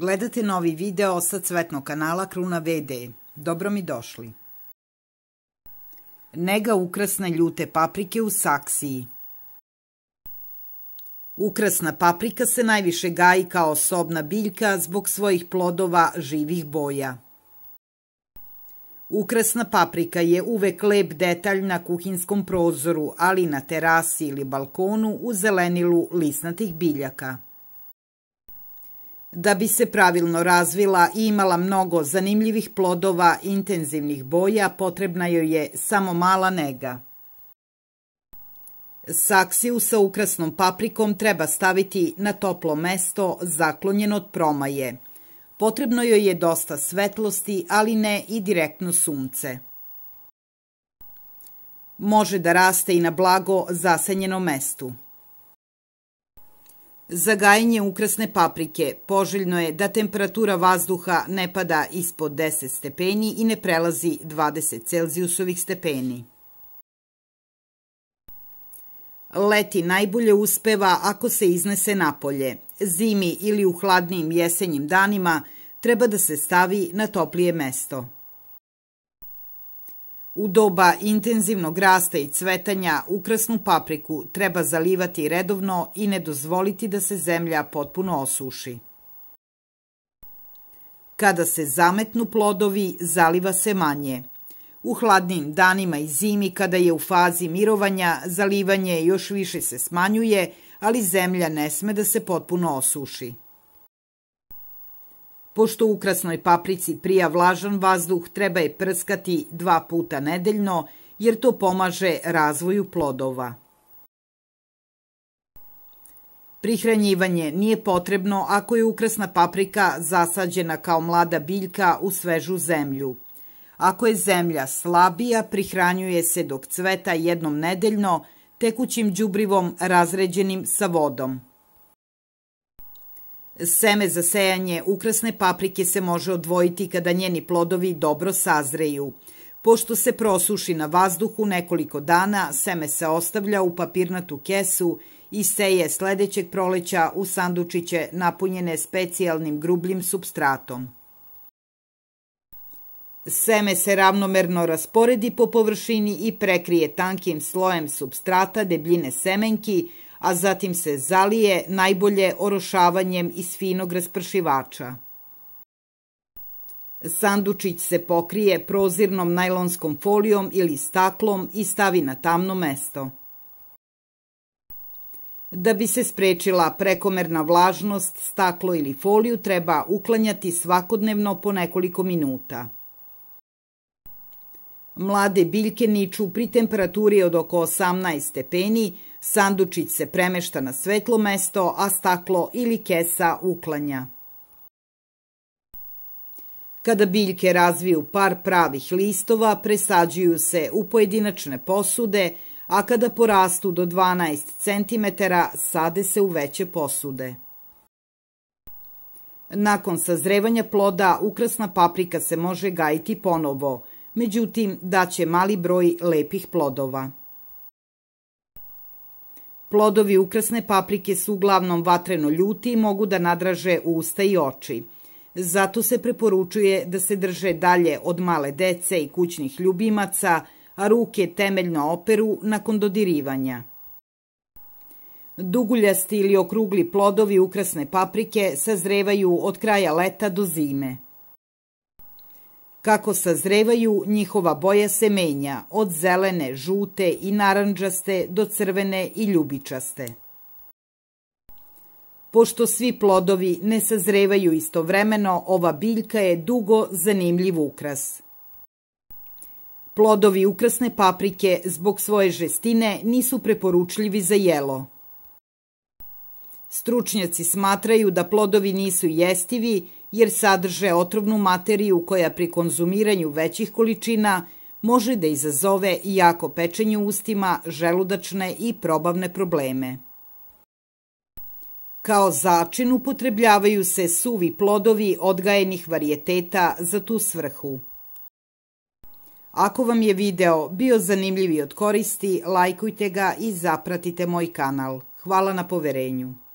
Gledate novi video sa cvetnog kanala Kruna VD. Dobro mi došli. Nega ukrasne ljute paprike u saksiji. Ukrasna paprika se najviše gaji kao osobna biljka zbog svojih plodova živih boja. Ukrasna paprika je uvek lep detalj na kuhinskom prozoru, ali na terasi ili balkonu u zelenilu lisnatih biljaka. Da bi se pravilno razvila i imala mnogo zanimljivih plodova intenzivnih boja, potrebna joj je samo mala nega. Saksiju sa ukrasnom paprikom treba staviti na toplo mesto zaklonjeno od promaje. Potrebno joj je dosta svetlosti, ali ne i direktno sunce. Može da raste i na blago zasenjeno mestu. Za gajanje ukrasne paprike poželjno je da temperatura vazduha ne pada ispod 10 stepeni i ne prelazi 20 Celzijusovih stepeni. Leti najbolje uspeva ako se iznese napolje. Zimi ili u hladnim jesenjim danima treba da se stavi na toplije mesto. U doba intenzivnog rasta i cvetanja ukrasnu papriku treba zalivati redovno i ne dozvoliti da se zemlja potpuno osuši. Kada se zametnu plodovi, zaliva se manje. U hladnim danima i zimi, kada je u fazi mirovanja, zalivanje još više se smanjuje, ali zemlja ne sme da se potpuno osuši. Pošto ukrasnoj paprici prija vlažan vazduh, treba je prskati dva puta nedeljno, jer to pomaže razvoju plodova. Prihranjivanje nije potrebno ako je ukrasna paprika zasađena kao mlada biljka u svežu zemlju. Ako je zemlja slabija, prihranjuje se dok cveta jednom nedeljno tekućim đubrivom razređenim sa vodom. Seme za sejanje ukrasne paprike se može odvojiti kada njeni plodovi dobro sazreju. Pošto se prosuši na vazduhu nekoliko dana, seme se ostavlja u papirnatu kesu i seje sledećeg proleća u sandučiće napunjene specijalnim grubljim substratom. Seme se ravnomerno rasporedi po površini i prekrije tankim slojem substrata debljine semenki, a zatim se zalije najbolje orošavanjem iz finog raspršivača. Sandučić se pokrije prozirnom najlonskom folijom ili staklom i stavi na tamno mesto. Da bi se sprečila prekomerna vlažnost, staklo ili foliju treba uklanjati svakodnevno po nekoliko minuta. Mlade biljke niču pri temperaturi od oko 18 stepeni, Sandučić se premešta na svetlo mesto, a staklo ili kesa uklanja. Kada biljke razviju par pravih listova, presađuju se u pojedinačne posude, a kada porastu do 12 cm, sade se u veće posude. Nakon sazrevanja ploda, ukrasna paprika se može gajiti ponovo, međutim daće mali broj lepih plodova. Plodovi ukrasne paprike su uglavnom vatreno ljuti i mogu da nadraže usta i oči. Zato se preporučuje da se drže dalje od male dece i kućnih ljubimaca, a ruke temeljno operu nakon dodirivanja. Duguljasti ili okrugli plodovi ukrasne paprike sazrevaju od kraja leta do zime. Kako sazrevaju, njihova boja se menja, od zelene, žute i naranđaste do crvene i ljubičaste. Pošto svi plodovi ne sazrevaju istovremeno, ova biljka je dugo zanimljiv ukras. Plodovi ukrasne paprike zbog svoje žestine nisu preporučljivi za jelo. Stručnjaci smatraju da plodovi nisu jestivi jer sadrže otrovnu materiju koja pri konzumiranju većih količina može da izazove jako pečenje u ustima, želudačne i probavne probleme. Kao začin upotrebljavaju se suvi plodovi odgajenih varijeteta za tu svrhu. Ako vam je video bio zanimljiv i od koristi, lajkujte ga i zapratite moj kanal. Hvala na poverenju.